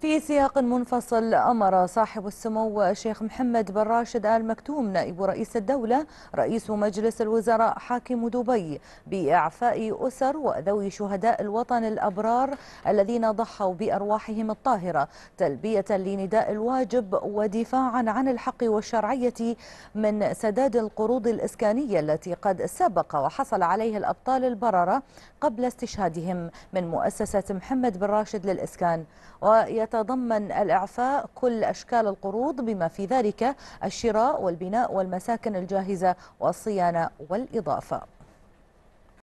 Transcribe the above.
في سياق منفصل أمر صاحب السمو الشيخ محمد بن راشد آل مكتوم نائب رئيس الدولة رئيس مجلس الوزراء حاكم دبي بإعفاء أسر وذوي شهداء الوطن الأبرار الذين ضحوا بأرواحهم الطاهرة تلبية لنداء الواجب ودفاعا عن الحق والشرعية من سداد القروض الإسكانية التي قد سبق وحصل عليه الأبطال البررة قبل استشهادهم من مؤسسة محمد بن راشد للإسكان ويت يتضمن الإعفاء كل أشكال القروض بما في ذلك الشراء والبناء والمساكن الجاهزة والصيانة والإضافة